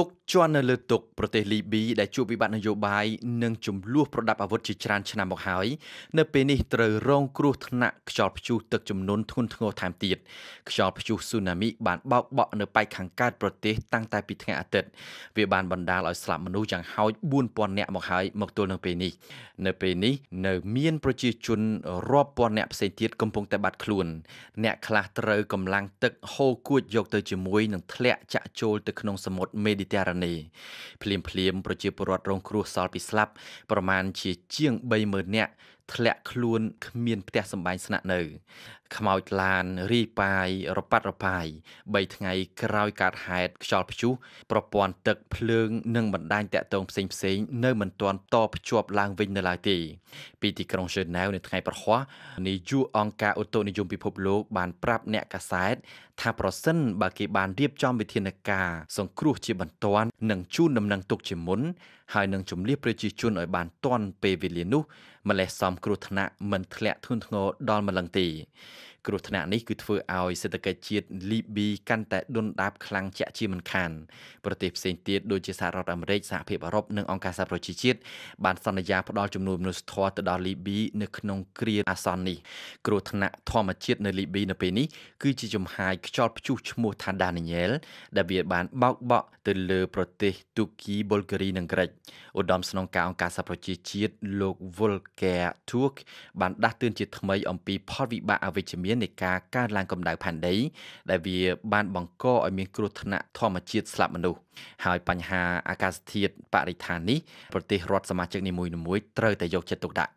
ទុកជន់នៅលើទុកប្រទេសលីប៊ីដែលជួបវិបត្តិនយោបាយនិងចំនួនប្រដាប់អាវុធជាច្រើនឆ្នាំមកហើយនៅពេលនេះត្រូវរងគ្រោះថ្នាក់ខ្យល់ព្យុះទឹកជំនន់ធ្ងន់ធ្ងរថែមទៀតខ្យល់ព្យុះស៊ូណាមីបានបោកបក់នៅប៉ែកខាងកើតប្រទេសតាំងតែពីថ្ងៃអាទិត្យវាបានបណ្ដាលឲ្យស្លាប់មនុស្សយ៉ាងហោច4000នាក់មកហើយមកទល់នឹងពេលនេះនៅពេលនេះនៅមានប្រជាជនរាប់ពាន់នាក់ផ្សេងទៀតកំពុងតែបាត់ខ្លួន អ្នកខ្លះត្រូវកម្លាំងទឹកហូរគួចយកទៅជាមួយនឹងធ្លាក់ចាក់ចូលទៅក្នុងសមុទ្រមេឌីនិតិរនីភ្លាមភ្លាមប្រជាពលរដ្ឋរងគ្រោះសល់ពីស្លាប់ ប្រមាណជាជាង30000នាក់ធ្លាក់ខ្លួន គ្មានផ្ទះសម្បែងស្នាក់នៅខ្មោចឡានរីប៉ាយរប៉ាត់របាយ3ថ្ងៃក្រោយកើតហេតុខ្យល់ព្យុះប្រព័ន្ធទឹកភ្លើងនិងបណ្ដាញតាក់ទងផ្សេងផ្សេងនៅមិនទាន់តភ្ជាប់ឡើងវិញនៅឡើយទេពីទីក្រុងហ្សឺណែវនៅថ្ងៃប្រហ័សនាយកអង្គការអូតូនិយមពិភពលោកបានប្រាប់អ្នកកាសែតថាប្រសិនបើគេបានរៀបចំវិធានការសង្គ្រោះជាបន្ទាន់និងជូនដំណឹងទុកជាមុនហើយនឹងជំលៀសប្រជាជនឲ្យបានទាន់ពេលវេលានោះម្លេះសំគ្រោះថ្នាក់មិនធ្លាក់ធ្ងន់ធ្ងរដល់ម្លឹងទីគ្រោះថ្នាក់នេះគឺធ្វើឲ្យសេដ្ឋកិច្ចជាតិលីប៊ីកាន់តែដុនដាបខ្លាំងជាក់ជាមិនខានប្រទេសផ្សេងទៀតដូចជាសហរដ្ឋអាមេរិកសហភាពអឺរ៉ុបនិងអង្គការសហប្រជាជាតិបានសន្យាផ្ដល់ជំនួយមនុស្សធម៌ទៅដល់លីប៊ីនៅក្នុងគ្រាអាសន្ននេះគ្រោះថ្នាក់ធម្មជាតិនៅលីប៊ីនៅពេលនេះគឺជាចំហាយខ្យល់ព្យុះឈ្មោះថាដានីយ៉ែលដែលវាបានបោកបក់ទៅលើប្រទេសទូគីប៊ុលហ្គារីនិងក្រិចឧត្តមស្នងការអង្គការសហប្រជាជាតិលោក Volker Turk បានដាស់តឿនជាថ្មីអំពីផលវិបាកអវិជ្ជមានននៃការកើនឡើងកម្ដៅផែនដីដែលវាបានបង្កឲ្យមានគ្រោះថ្នាក់ធម្មជាតិស្លាប់មនុស្សហើយបញ្ហាអាកាសធាតុបរិស្ថាននេះប្រទេសរដ្ឋសមាជិកនីមួយៗត្រូវតែយកចិត្តទុកដាក់